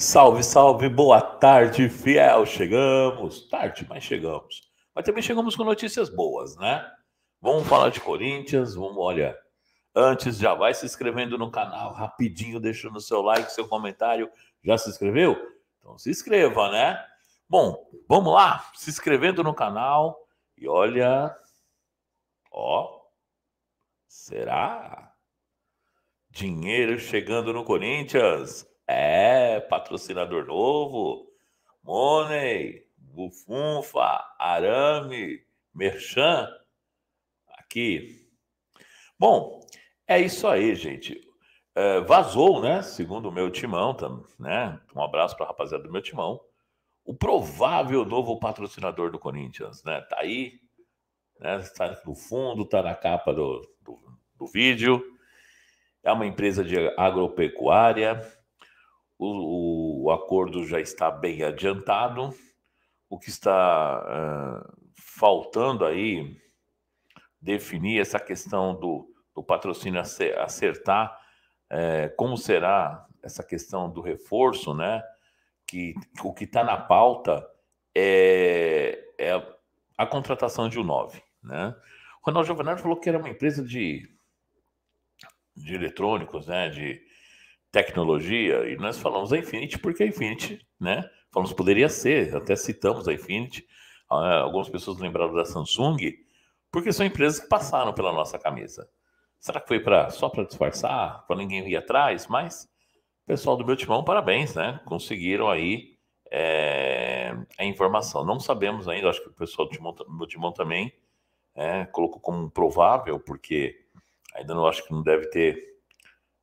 Salve, salve, boa tarde, fiel. Chegamos, tarde, mas chegamos. Mas também chegamos com notícias boas, né? Vamos falar de Corinthians, vamos, olha. Antes, já vai se inscrevendo no canal, rapidinho, deixando seu like, seu comentário. Já se inscreveu? Então se inscreva, né? Bom, vamos lá, se inscrevendo no canal. E olha, ó, será? Dinheiro chegando no Corinthians. É, patrocinador novo. Money, Bufunfa, Arame, Merchan. Aqui. Bom, é isso aí, gente. É, vazou, né? Segundo o meu timão, né? Um abraço para a rapaziada do meu timão. O provável novo patrocinador do Corinthians, né? Tá aí, né? Tá no fundo, tá na capa do, do, do vídeo. É uma empresa de agropecuária o, o acordo já está bem adiantado. O que está uh, faltando aí definir essa questão do, do patrocínio acertar é, como será essa questão do reforço, né? Que o que está na pauta é, é a, a, contratação de um 9, né? Ronaldo Giovanardi falou que era uma empresa de, de eletrônicos, né? De, tecnologia, e nós falamos a Infinity porque a Infinity, né? Falamos, poderia ser, até citamos a Infinity, ah, algumas pessoas lembraram da Samsung, porque são empresas que passaram pela nossa camisa. Será que foi pra, só para disfarçar, para ninguém ir atrás? Mas, pessoal do meu timão, parabéns, né? Conseguiram aí é, a informação. Não sabemos ainda, acho que o pessoal do, timão, do meu timão também é, colocou como provável, porque ainda não acho que não deve ter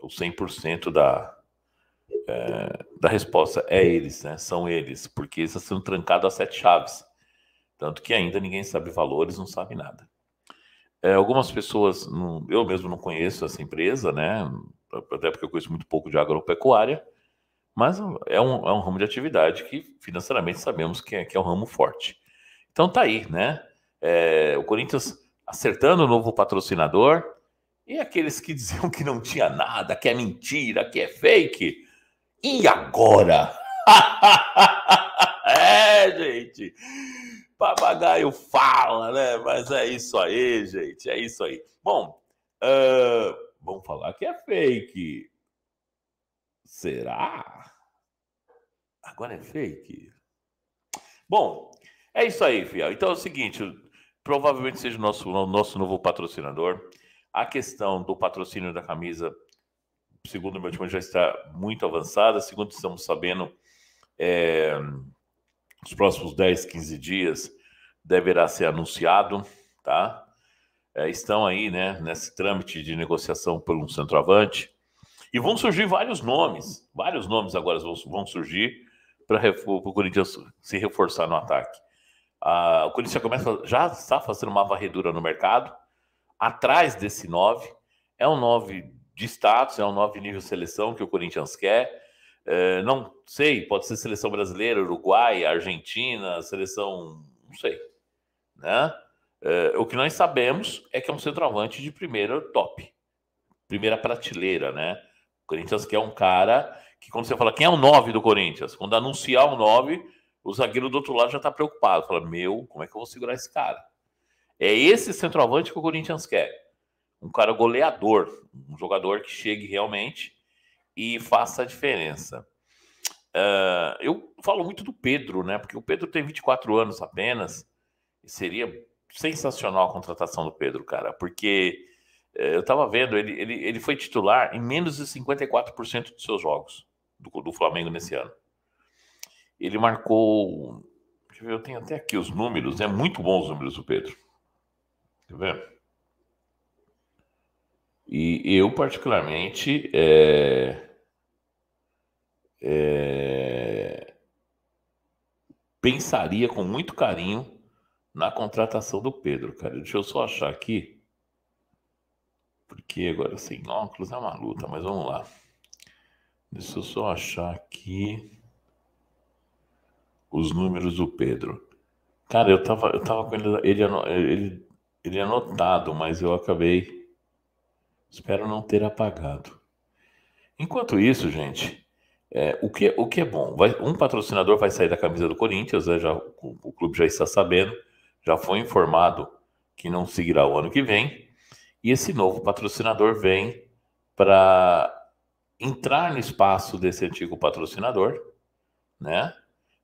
o 100% da, é, da resposta é eles, né? São eles, porque eles estão trancados a sete chaves. Tanto que ainda ninguém sabe valores, não sabe nada. É, algumas pessoas, não, eu mesmo não conheço essa empresa, né? Até porque eu conheço muito pouco de agropecuária, mas é um, é um ramo de atividade que financeiramente sabemos que é, que é um ramo forte. Então tá aí, né? É, o Corinthians acertando o novo patrocinador, e aqueles que diziam que não tinha nada, que é mentira, que é fake. E agora? é, gente. Papagaio fala, né? Mas é isso aí, gente. É isso aí. Bom, uh, vamos falar que é fake. Será? Agora é fake. Bom, é isso aí, fiel. Então é o seguinte: provavelmente seja o nosso, o nosso novo patrocinador. A questão do patrocínio da camisa, segundo o meu time, já está muito avançada. Segundo estamos sabendo, é, nos próximos 10, 15 dias deverá ser anunciado, tá? É, estão aí, né, nesse trâmite de negociação por um centroavante. E vão surgir vários nomes, vários nomes agora vão, vão surgir para o Corinthians se reforçar no ataque. Ah, o Corinthians começa, já está fazendo uma varredura no mercado, atrás desse 9. É um 9 de status, é um 9 nível seleção que o Corinthians quer. É, não sei, pode ser seleção brasileira, Uruguai, Argentina, seleção. não sei. Né? É, o que nós sabemos é que é um centroavante de primeira top, primeira prateleira, né? O Corinthians quer um cara que, quando você fala quem é o 9 do Corinthians, quando anunciar o 9, o zagueiro do outro lado já está preocupado. Fala, meu, como é que eu vou segurar esse cara? É esse centroavante que o Corinthians quer. Um cara goleador, um jogador que chegue realmente e faça a diferença. Uh, eu falo muito do Pedro, né? Porque o Pedro tem 24 anos apenas. E seria sensacional a contratação do Pedro, cara. Porque uh, eu tava vendo, ele, ele, ele foi titular em menos de 54% dos seus jogos do, do Flamengo nesse ano. Ele marcou. Deixa eu ver, eu tenho até aqui os números, é né? muito bons os números do Pedro. Quer ver? E eu, particularmente, é, é, pensaria com muito carinho na contratação do Pedro, cara. Deixa eu só achar aqui, porque agora sem óculos é uma luta, mas vamos lá. Deixa eu só achar aqui os números do Pedro. Cara, eu tava, eu tava com ele, ele, ele teria é anotado, mas eu acabei. Espero não ter apagado. Enquanto isso, gente, é, o, que, o que é bom? Vai, um patrocinador vai sair da camisa do Corinthians, né, já, o, o clube já está sabendo, já foi informado que não seguirá o ano que vem. E esse novo patrocinador vem para entrar no espaço desse antigo patrocinador, né?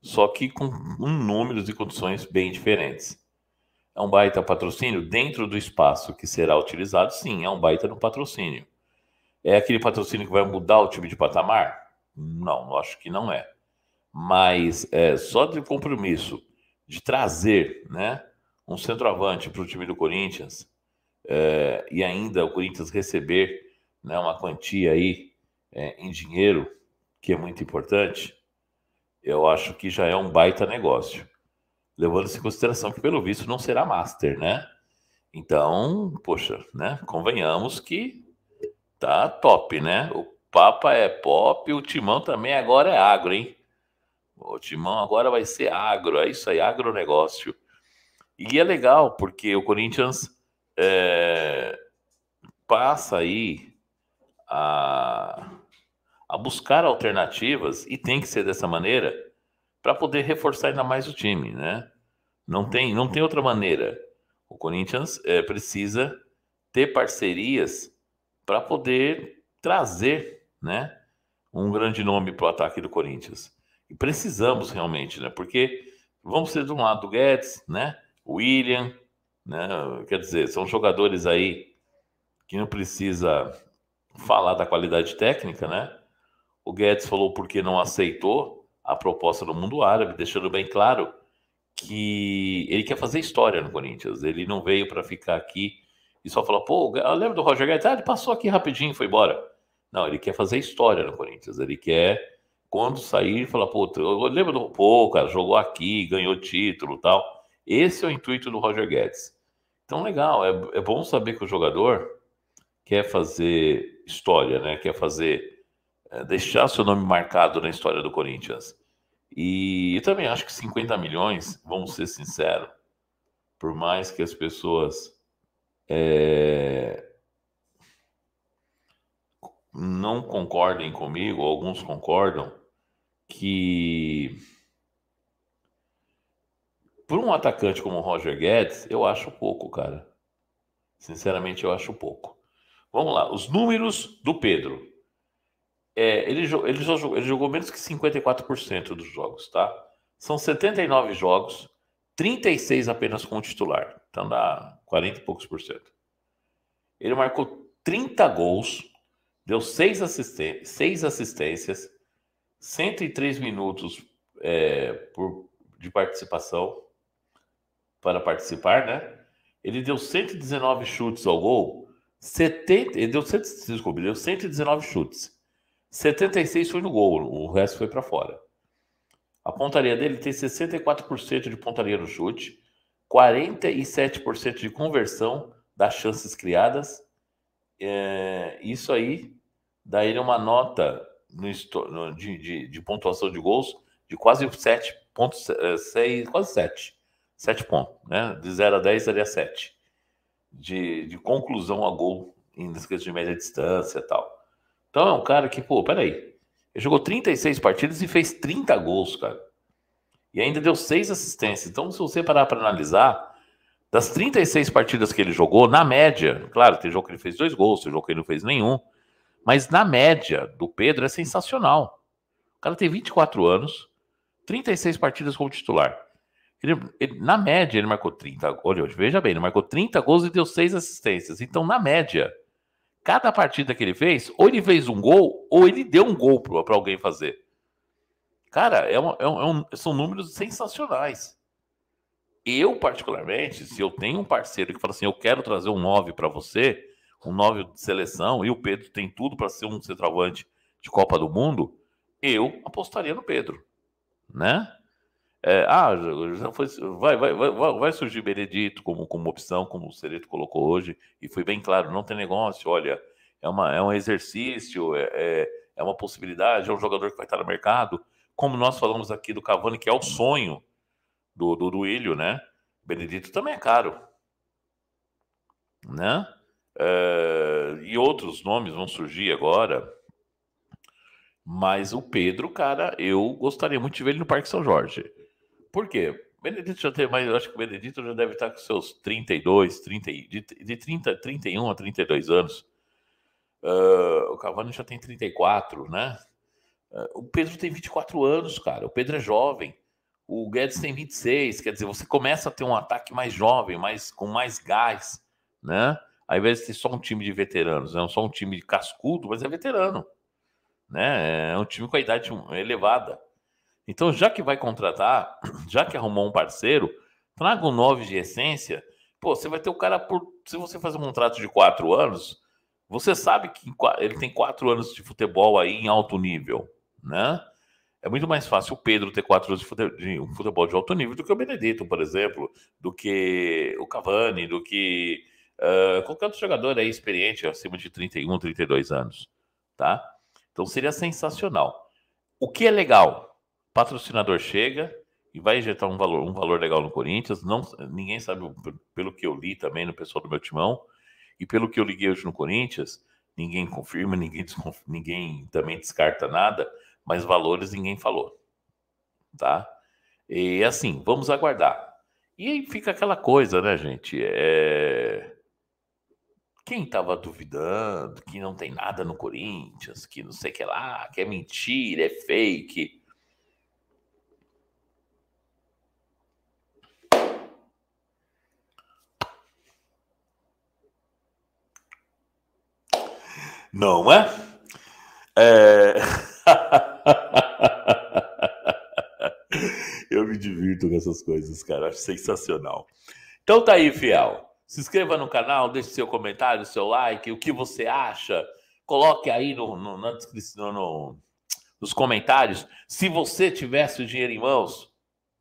Só que com números e condições bem diferentes. É um baita patrocínio dentro do espaço que será utilizado? Sim, é um baita no patrocínio. É aquele patrocínio que vai mudar o time de patamar? Não, acho que não é. Mas é só de compromisso de trazer né, um centroavante para o time do Corinthians é, e ainda o Corinthians receber né, uma quantia aí é, em dinheiro, que é muito importante, eu acho que já é um baita negócio levando-se em consideração que, pelo visto, não será master, né? Então, poxa, né? Convenhamos que tá top, né? O Papa é pop, o Timão também agora é agro, hein? O Timão agora vai ser agro, é isso aí, agronegócio. E é legal, porque o Corinthians é, passa aí a, a buscar alternativas, e tem que ser dessa maneira, para poder reforçar ainda mais o time, né? Não tem, não tem outra maneira. O Corinthians é, precisa ter parcerias para poder trazer, né, um grande nome para o ataque do Corinthians. E precisamos realmente, né? Porque vamos ser de um lado o Guedes, né? O William, né? Quer dizer, são jogadores aí que não precisa falar da qualidade técnica, né? O Guedes falou porque não aceitou a proposta do mundo árabe, deixando bem claro que ele quer fazer história no Corinthians. Ele não veio para ficar aqui e só falar, pô, lembra do Roger Guedes? Ah, ele passou aqui rapidinho e foi embora. Não, ele quer fazer história no Corinthians. Ele quer, quando sair, falar, pô, lembra do. Pô, cara, jogou aqui, ganhou título tal. Esse é o intuito do Roger Guedes. Então, legal, é, é bom saber que o jogador quer fazer história, né? Quer fazer é, deixar seu nome marcado na história do Corinthians. E eu também acho que 50 milhões, vamos ser sinceros, por mais que as pessoas é, não concordem comigo, alguns concordam, que por um atacante como o Roger Guedes, eu acho pouco, cara. Sinceramente, eu acho pouco. Vamos lá, os números do Pedro é, ele, ele, jogou, ele jogou menos que 54% dos jogos, tá? São 79 jogos, 36 apenas com o titular. Então dá 40 e poucos por cento. Ele marcou 30 gols, deu 6, assisten 6 assistências, 103 minutos é, por, de participação para participar, né? Ele deu 119 chutes ao gol, 70, ele deu, desculpa, ele deu 119 chutes, 76 foi no gol, o resto foi para fora. A pontaria dele tem 64% de pontaria no chute, 47% de conversão das chances criadas. É, isso aí dá ele uma nota no, no, de, de, de, pontuação de gols de quase 7 pontos, é, 6, quase 7. 7 pontos, né? De 0 a 10 seria 7. De, de conclusão a gol em descanso de média distância e tal. Então é um cara que, pô, peraí. Ele jogou 36 partidas e fez 30 gols, cara. E ainda deu 6 assistências. Então, se você parar para analisar, das 36 partidas que ele jogou, na média, claro, tem jogo que ele fez dois gols, tem jogo que ele não fez nenhum, mas na média do Pedro é sensacional. O cara tem 24 anos, 36 partidas como titular. Ele, ele, na média, ele marcou 30. Olha, veja bem, ele marcou 30 gols e deu 6 assistências. Então, na média, cada partida que ele fez, ou ele fez um gol, ou ele deu um gol para alguém fazer. Cara, é uma, é, é um, são números sensacionais. Eu, particularmente, se eu tenho um parceiro que fala assim, eu quero trazer um 9 para você, um 9 de seleção, e o Pedro tem tudo para ser um centroavante de Copa do Mundo, eu apostaria no Pedro, né? É, ah, foi, vai, vai, vai, vai surgir Benedito como, como opção, como o Sereto colocou hoje, e foi bem claro, não tem negócio, olha, é, uma, é um exercício, é, é, é uma possibilidade, é um jogador que vai estar no mercado, como nós falamos aqui do Cavani, que é o sonho do, do, do Ilho, né? Benedito também é caro, né? É, e outros nomes vão surgir agora, mas o Pedro, cara, eu gostaria muito de ver ele no Parque São Jorge. Por quê? Benedito já tem mais, eu acho que o Benedito já deve estar com seus 32, 30, de, de 30, 31 a 32 anos. Uh, o Cavani já tem 34, né? Uh, o Pedro tem 24 anos, cara. O Pedro é jovem. O Guedes tem 26, quer dizer, você começa a ter um ataque mais jovem, mais, com mais gás, né? Ao invés de ter só um time de veteranos, não né? só um time de cascudo, mas é veterano, né? É um time com a idade elevada. Então, já que vai contratar, já que arrumou um parceiro, traga um 9 de essência. Pô, você vai ter o cara por. Se você fazer um contrato de quatro anos, você sabe que ele tem quatro anos de futebol aí em alto nível, né? É muito mais fácil o Pedro ter quatro anos de futebol de, um futebol de alto nível do que o Benedito, por exemplo, do que o Cavani, do que uh, qualquer outro jogador aí experiente, acima de 31, 32 anos, tá? Então seria sensacional. O que é legal? patrocinador chega e vai injetar um valor, um valor legal no Corinthians. Não, ninguém sabe, pelo que eu li também no pessoal do meu timão, e pelo que eu liguei hoje no Corinthians, ninguém confirma, ninguém, ninguém também descarta nada, mas valores ninguém falou. Tá? E assim, vamos aguardar. E aí fica aquela coisa, né, gente? É... Quem estava duvidando que não tem nada no Corinthians, que não sei o que lá, que é mentira, é fake Não é? é... Eu me divirto com essas coisas, cara. Acho sensacional. Então tá aí, fiel. Se inscreva no canal, deixe seu comentário, seu like, o que você acha. Coloque aí no, no, na descrição, no, nos comentários. Se você tivesse o dinheiro em mãos,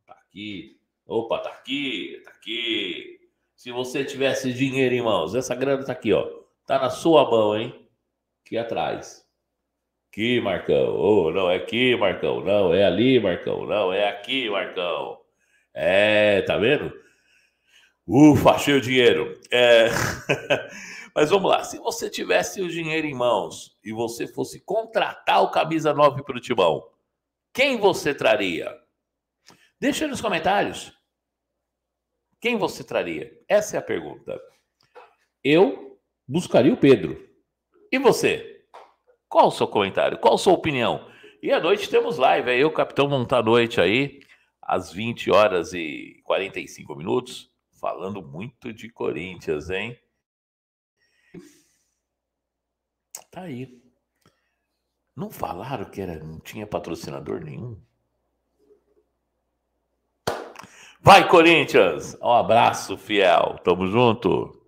tá aqui. Opa, tá aqui, tá aqui. Se você tivesse dinheiro em mãos, essa grana tá aqui, ó. Tá na sua mão, hein? que atrás. Que Marcão, oh, não é aqui, Marcão, não é ali, Marcão, não é aqui, Marcão. É, tá vendo? Ufa, achei o dinheiro. É... Mas vamos lá, se você tivesse o dinheiro em mãos e você fosse contratar o camisa 9 para o Timão, quem você traria? Deixa nos comentários. Quem você traria? Essa é a pergunta. Eu buscaria o Pedro. E você? Qual o seu comentário? Qual a sua opinião? E à noite temos live, aí, é o Capitão noite aí, às 20 horas e 45 minutos, falando muito de Corinthians, hein? Tá aí. Não falaram que era, não tinha patrocinador nenhum? Vai, Corinthians! Um abraço, fiel. Tamo junto.